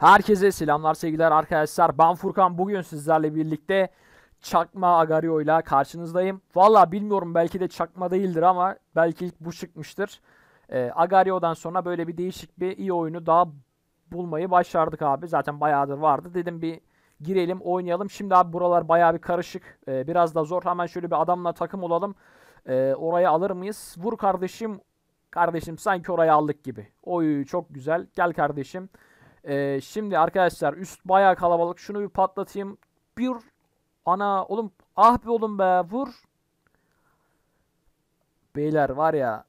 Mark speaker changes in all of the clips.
Speaker 1: Herkese selamlar sevgiler arkadaşlar. Ben Furkan. Bugün sizlerle birlikte Çakma Agario ile karşınızdayım. Valla bilmiyorum belki de Çakma değildir ama belki ilk bu çıkmıştır. Ee, Agario'dan sonra böyle bir değişik bir iyi oyunu daha bulmayı başardık abi. Zaten bayağıdır vardı. Dedim bir girelim oynayalım. Şimdi abi buralar bayağı bir karışık. Ee, biraz da zor. Hemen şöyle bir adamla takım olalım. Ee, oraya alır mıyız? Vur kardeşim. Kardeşim sanki orayı aldık gibi. Oy çok güzel. Gel kardeşim. Kardeşim. Ee, şimdi arkadaşlar üst baya kalabalık. Şunu bir patlatayım. Bir ana oğlum ah bir oğlum be vur. Beyler var ya.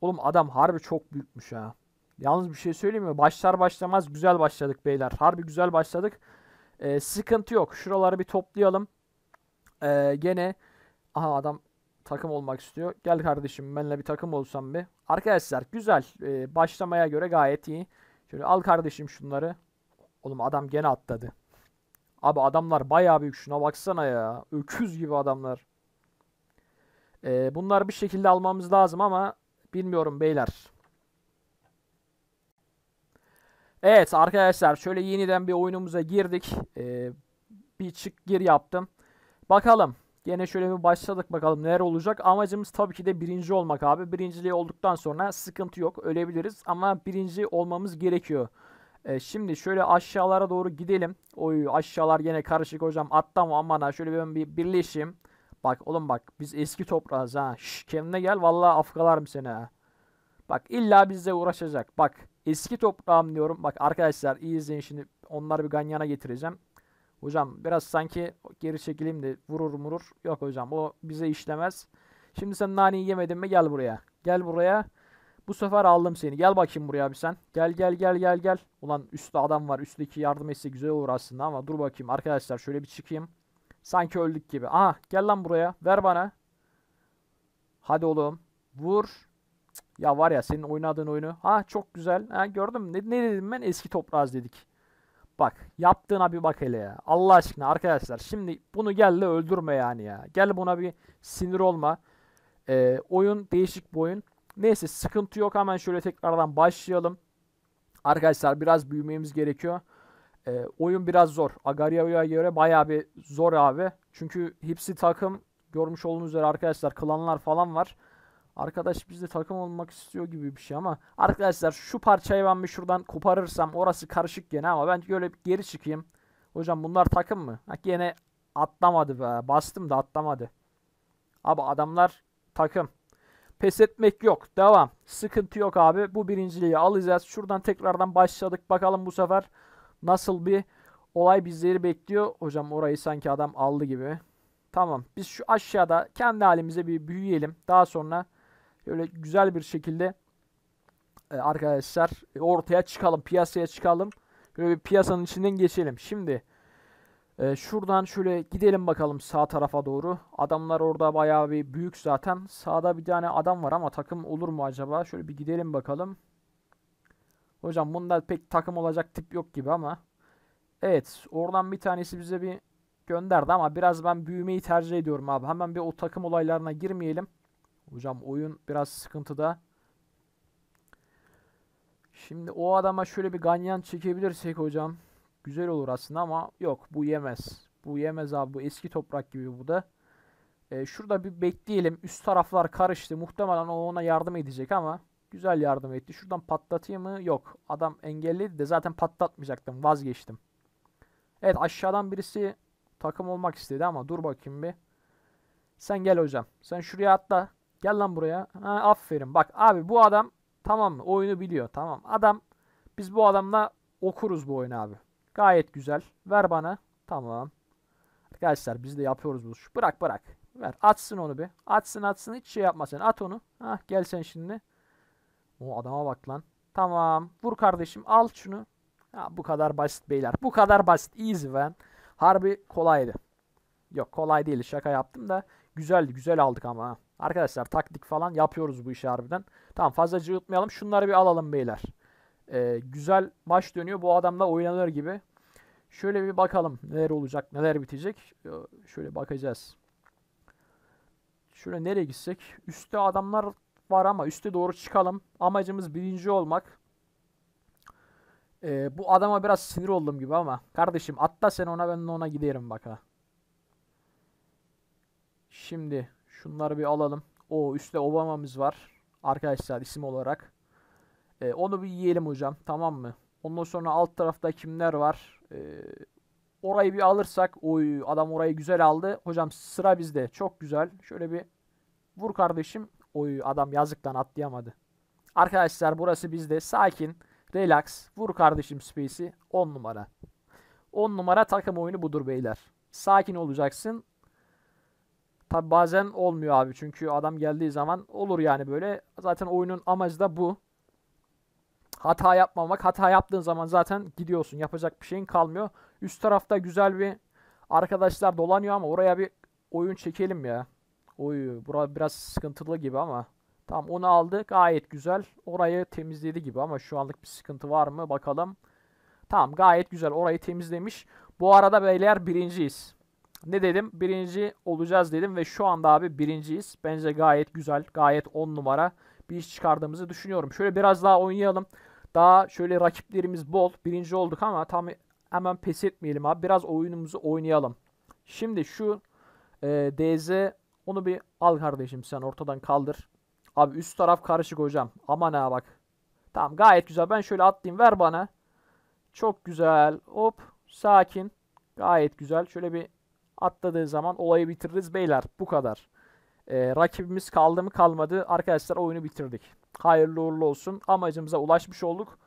Speaker 1: Oğlum adam harbi çok büyükmüş ha. Yalnız bir şey söyleyeyim mi? Başlar başlamaz güzel başladık beyler. Harbi güzel başladık. Ee, sıkıntı yok. Şuraları bir toplayalım. Ee, gene aha adam takım olmak istiyor. Gel kardeşim benimle bir takım olsam bir. Arkadaşlar güzel. Ee, başlamaya göre gayet iyi. Şöyle al kardeşim şunları. Oğlum adam gene atladı. Abi adamlar bayağı büyük. Şuna baksana ya. Öküz gibi adamlar. Ee, bunlar bir şekilde almamız lazım ama bilmiyorum beyler. Evet arkadaşlar şöyle yeniden bir oyunumuza girdik. Ee, bir çık gir yaptım. Bakalım Yine şöyle bir başladık bakalım neler olacak. Amacımız tabii ki de birinci olmak abi. Birinciliği olduktan sonra sıkıntı yok. Ölebiliriz ama birinci olmamız gerekiyor. E, şimdi şöyle aşağılara doğru gidelim. Oy aşağılar yine karışık hocam. Attam aman ha. Şöyle ben bir birleşeyim. Bak oğlum bak biz eski toprağız ha. Şş, kendine gel vallahi afkalarım seni ha. Bak illa bizle uğraşacak. Bak eski toprağım diyorum. Bak arkadaşlar iyi izleyin şimdi onları bir ganyana getireceğim. Hocam biraz sanki geri çekileyim de vurur murur. Yok hocam o bize işlemez. Şimdi sen naneyi yemedin mi gel buraya. Gel buraya. Bu sefer aldım seni. Gel bakayım buraya bir sen. Gel gel gel gel gel. Ulan üstte adam var. Üstteki yardım etse güzel olur aslında ama dur bakayım arkadaşlar şöyle bir çıkayım. Sanki öldük gibi. Aha gel lan buraya. Ver bana. Hadi oğlum. Vur. Ya var ya senin oynadığın oyunu. Ha çok güzel. Ha gördün mü? Ne, ne dedim ben? Eski toprağız dedik. Bak yaptığına bir bak hele ya. Allah aşkına arkadaşlar şimdi bunu gel de öldürme yani ya. Gel buna bir sinir olma. Ee, oyun değişik bir oyun. Neyse sıkıntı yok hemen şöyle tekrardan başlayalım. Arkadaşlar biraz büyümemiz gerekiyor. Ee, oyun biraz zor. Agaria'ya göre baya bir zor abi. Çünkü hepsi takım görmüş olduğunuz üzere arkadaşlar klanlar falan var. Arkadaş bizde takım olmak istiyor gibi bir şey ama arkadaşlar şu parçayı ben bir şuradan koparırsam orası karışık gene ama ben böyle geri çıkayım. Hocam bunlar takım mı? Ha yine atlamadı be. Bastım da atlamadı. Abi adamlar takım. Pes etmek yok. Devam. Sıkıntı yok abi. Bu birinciliği alacağız. Şuradan tekrardan başladık. Bakalım bu sefer nasıl bir olay bizleri bekliyor. Hocam orayı sanki adam aldı gibi. Tamam. Biz şu aşağıda kendi halimize bir büyüyelim. Daha sonra Böyle güzel bir şekilde e, arkadaşlar e, ortaya çıkalım. Piyasaya çıkalım. Böyle bir piyasanın içinden geçelim. Şimdi e, şuradan şöyle gidelim bakalım sağ tarafa doğru. Adamlar orada bayağı bir büyük zaten. Sağda bir tane adam var ama takım olur mu acaba? Şöyle bir gidelim bakalım. Hocam bunlar pek takım olacak tip yok gibi ama. Evet oradan bir tanesi bize bir gönderdi ama biraz ben büyümeyi tercih ediyorum abi. Hemen bir o takım olaylarına girmeyelim. Hocam oyun biraz sıkıntıda. Şimdi o adama şöyle bir ganyan çekebilirsek hocam. Güzel olur aslında ama yok bu yemez. Bu yemez abi bu eski toprak gibi bu da. Ee, şurada bir bekleyelim. Üst taraflar karıştı. Muhtemelen o ona yardım edecek ama güzel yardım etti. Şuradan patlatayım mı? Yok. Adam engelledi de zaten patlatmayacaktım. Vazgeçtim. Evet aşağıdan birisi takım olmak istedi ama dur bakayım bir. Sen gel hocam. Sen şuraya atla. Gel lan buraya. Ha, aferin. Bak abi bu adam tamam mı? Oyunu biliyor. Tamam. Adam biz bu adamla okuruz bu oyunu abi. Gayet güzel. Ver bana. Tamam. Arkadaşlar biz de yapıyoruz bu şu. Bırak bırak. Ver. Atsın onu bir. Atsın atsın. Hiç şey yapma sen. At onu. Hah gel sen şimdi. O adama bak lan. Tamam. Vur kardeşim. Al şunu. Ha, bu kadar basit beyler. Bu kadar basit. Easy ben. Harbi kolaydı. Yok kolay değil. Şaka yaptım da. Güzeldi. Güzel aldık ama ha. Arkadaşlar taktik falan yapıyoruz bu işi harbiden. Tamam fazla yutmayalım. Şunları bir alalım beyler. Ee, güzel maç dönüyor. Bu adamla oynanır gibi. Şöyle bir bakalım neler olacak, neler bitecek. Ee, şöyle bakacağız. Şöyle nereye gitsek? Üste adamlar var ama üste doğru çıkalım. Amacımız birinci olmak. Ee, bu adama biraz sinir oldum gibi ama. Kardeşim atla sen ona ben de ona giderim bak ha. Şimdi Şunları bir alalım. O üstte Obama'mız var. Arkadaşlar isim olarak. E, onu bir yiyelim hocam. Tamam mı? Ondan sonra alt tarafta kimler var? E, orayı bir alırsak. Oy adam orayı güzel aldı. Hocam sıra bizde. Çok güzel. Şöyle bir vur kardeşim. Oy adam yazıktan atlayamadı. Arkadaşlar burası bizde. Sakin. Relax. Vur kardeşim space'i. 10 numara. 10 numara takım oyunu budur beyler. Sakin olacaksın. Tabi bazen olmuyor abi çünkü adam geldiği zaman olur yani böyle. Zaten oyunun amacı da bu. Hata yapmamak. Hata yaptığın zaman zaten gidiyorsun. Yapacak bir şeyin kalmıyor. Üst tarafta güzel bir arkadaşlar dolanıyor ama oraya bir oyun çekelim ya. Oy bura biraz sıkıntılı gibi ama. Tamam onu aldı gayet güzel. Orayı temizledi gibi ama şu anlık bir sıkıntı var mı bakalım. Tamam gayet güzel orayı temizlemiş. Bu arada beyler birinciyiz ne dedim? Birinci olacağız dedim ve şu anda abi birinciyiz. Bence gayet güzel, gayet on numara bir iş çıkardığımızı düşünüyorum. Şöyle biraz daha oynayalım. Daha şöyle rakiplerimiz bol. Birinci olduk ama tam hemen pes etmeyelim abi. Biraz oyunumuzu oynayalım. Şimdi şu e, DZ onu bir al kardeşim sen ortadan kaldır. Abi üst taraf karışık hocam. Aman ha bak. Tamam gayet güzel. Ben şöyle atlayayım ver bana. Çok güzel. Hop. Sakin. Gayet güzel. Şöyle bir atladığı zaman olayı bitiririz beyler. Bu kadar. Ee, rakibimiz kaldı mı kalmadı. Arkadaşlar oyunu bitirdik. Hayırlı uğurlu olsun. Amacımıza ulaşmış olduk.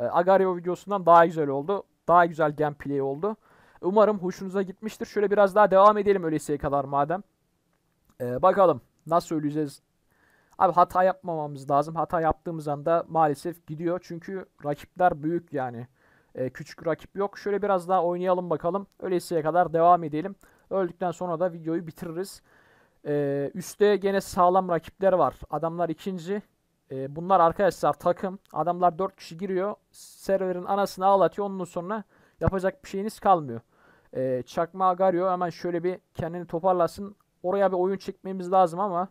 Speaker 1: Ee, Agario videosundan daha güzel oldu. Daha güzel gameplay oldu. Umarım hoşunuza gitmiştir. Şöyle biraz daha devam edelim öyleseye kadar madem. Ee, bakalım nasıl öleceğiz. Abi hata yapmamamız lazım. Hata yaptığımız anda maalesef gidiyor. Çünkü rakipler büyük yani. Ee, küçük rakip yok. Şöyle biraz daha oynayalım bakalım. Öyleseye kadar devam edelim. Öldükten sonra da videoyu bitiririz. Ee, üste gene sağlam rakipler var. Adamlar ikinci. Ee, bunlar arkadaşlar takım. Adamlar dört kişi giriyor. Serverin anasını ağlatıyor. Onun sonra yapacak bir şeyiniz kalmıyor. Ee, çakma Agario hemen şöyle bir kendini toparlasın. Oraya bir oyun çekmemiz lazım ama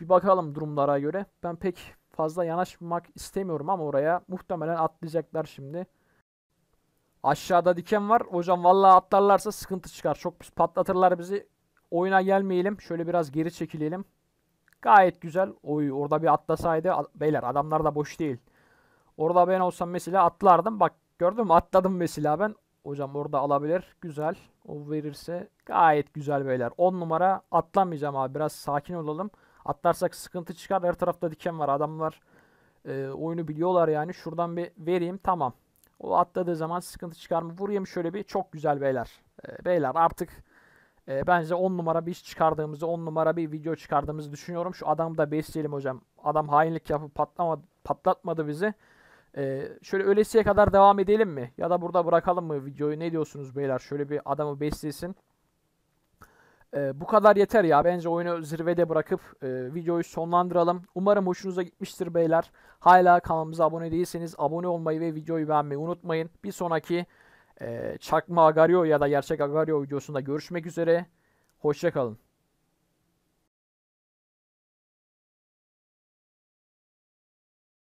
Speaker 1: bir bakalım durumlara göre. Ben pek fazla yanaşmak istemiyorum ama oraya muhtemelen atlayacaklar şimdi. Aşağıda diken var. Hocam vallahi atlarlarsa sıkıntı çıkar. Çok pis patlatırlar bizi. Oyuna gelmeyelim. Şöyle biraz geri çekilelim. Gayet güzel. Oy orada bir atlasaydı. Beyler adamlar da boş değil. Orada ben olsam mesela atlardım. Bak gördün mü atladım mesela ben. Hocam orada alabilir. Güzel. O verirse gayet güzel beyler. 10 numara atlamayacağım abi. Biraz sakin olalım. Atlarsak sıkıntı çıkar. Her tarafta diken var. Adamlar e, oyunu biliyorlar yani. Şuradan bir vereyim. Tamam. O atladığı zaman sıkıntı çıkar mı? Vur şöyle bir. Çok güzel beyler. E, beyler artık e, bence 10 numara bir iş çıkardığımızı, 10 numara bir video çıkardığımızı düşünüyorum. Şu adamı da besleyelim hocam. Adam hainlik yapıp patlamadı, patlatmadı bizi. E, şöyle ölesiye kadar devam edelim mi? Ya da burada bırakalım mı videoyu? Ne diyorsunuz beyler? Şöyle bir adamı beslesin. E, bu kadar yeter ya. Bence oyunu zirvede bırakıp e, videoyu sonlandıralım. Umarım hoşunuza gitmiştir beyler. Hala kanalımıza abone değilseniz abone olmayı ve videoyu beğenmeyi unutmayın. Bir sonraki e, çakma Agario ya da gerçek Agario videosunda görüşmek üzere. Hoşçakalın.